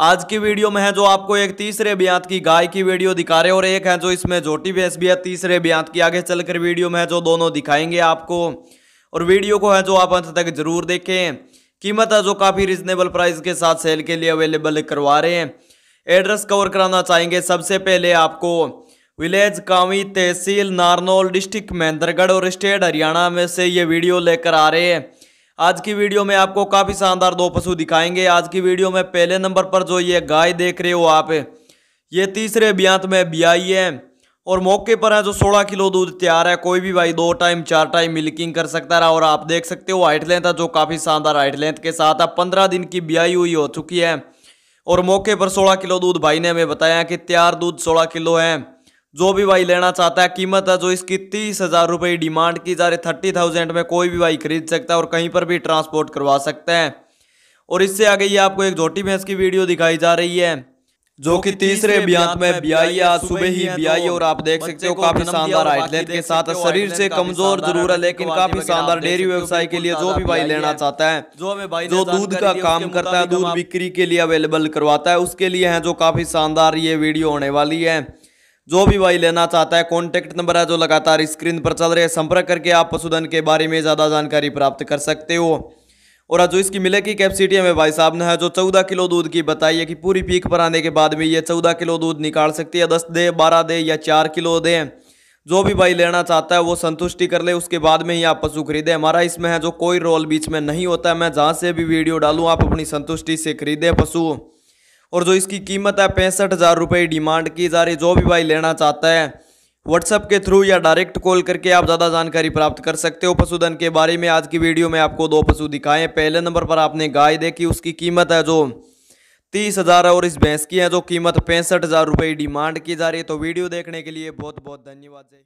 आज की वीडियो में है जो आपको एक तीसरे ब्यांत की गाय की वीडियो दिखा रहे और एक है जो इसमें जोटी भैंस भी है तीसरे ब्यांत की आगे चलकर वीडियो में है जो दोनों दिखाएंगे आपको और वीडियो को है जो आप अंत तक जरूर देखें कीमत है जो काफ़ी रिजनेबल प्राइस के साथ सेल के लिए अवेलेबल करवा रहे हैं एड्रेस कवर कराना चाहेंगे सबसे पहले आपको विलेज कावी तहसील नारनौल डिस्ट्रिक्ट महेंद्रगढ़ और स्टेट हरियाणा में से ये वीडियो लेकर आ रहे हैं आज की वीडियो में आपको काफ़ी शानदार दो पशु दिखाएंगे आज की वीडियो में पहले नंबर पर जो ये गाय देख रहे हो आप ये तीसरे ब्यांत में ब्याई है और मौके पर है जो सोलह किलो दूध तैयार है कोई भी भाई दो टाइम चार टाइम मिल्किंग कर सकता रहा और आप देख सकते हो हाइट लेंथ है जो काफ़ी शानदार हाइट लेंथ के साथ है पंद्रह दिन की ब्याई हुई हो चुकी है और मौके पर सोलह किलो दूध भाई ने हमें बताया कि तैयार दूध सोलह किलो है जो भी भाई लेना चाहता है कीमत है जो इसकी तीस हज़ार रुपये डिमांड की जा रही थर्टी थाउजेंड में कोई भी भाई खरीद सकता है और कहीं पर भी ट्रांसपोर्ट करवा सकते हैं और इससे आगे ये आपको एक झोटी भैंस की वीडियो दिखाई जा रही है जो कि तीसरे ब्यांत में ब्याई आज सुबह ही ब्याई और आप देख सकते हो काफी शानदार आइटलेट के साथ शरीर से कमजोर जरूर है लेकिन काफी शानदार डेयरी व्यवसाय के लिए जो भी भाई लेना चाहता है जो हमें भाई जो दूध का काम करता है दूध बिक्री के लिए अवेलेबल करवाता है उसके लिए है जो काफी शानदार ये वीडियो होने वाली है जो भी भाई लेना चाहता है कॉन्टैक्ट नंबर है जो लगातार स्क्रीन पर चल रहे संपर्क करके आप पशुधन के बारे में ज़्यादा जानकारी प्राप्त कर सकते हो और जो इसकी मिले की कैपेसिटी हमें भाई साहब ने है जो चौदह किलो दूध की बताई है कि पूरी पीक पर आने के बाद में ये चौदह किलो दूध निकाल सकती है दस दे बारह दे या चार किलो दे जो भी भाई लेना चाहता है वो संतुष्टि कर ले उसके बाद में ही आप पशु खरीदें हमारा इसमें है जो कोई रोल बीच में नहीं होता है मैं जहाँ से भी वीडियो डालूँ आप अपनी संतुष्टि से खरीदें पशु और जो इसकी कीमत है पैंसठ हज़ार रुपये डिमांड की जा रही जो भी भाई लेना चाहता है व्हाट्सअप के थ्रू या डायरेक्ट कॉल करके आप ज़्यादा जानकारी प्राप्त कर सकते हो पशुधन के बारे में आज की वीडियो में आपको दो पशु दिखाएँ पहले नंबर पर आपने गाय देखी उसकी कीमत है जो तीस हज़ार है और इस भैंस की है जो कीमत पैंसठ हज़ार रुपये डिमांड की जा रही है तो वीडियो देखने के लिए बहुत बहुत धन्यवाद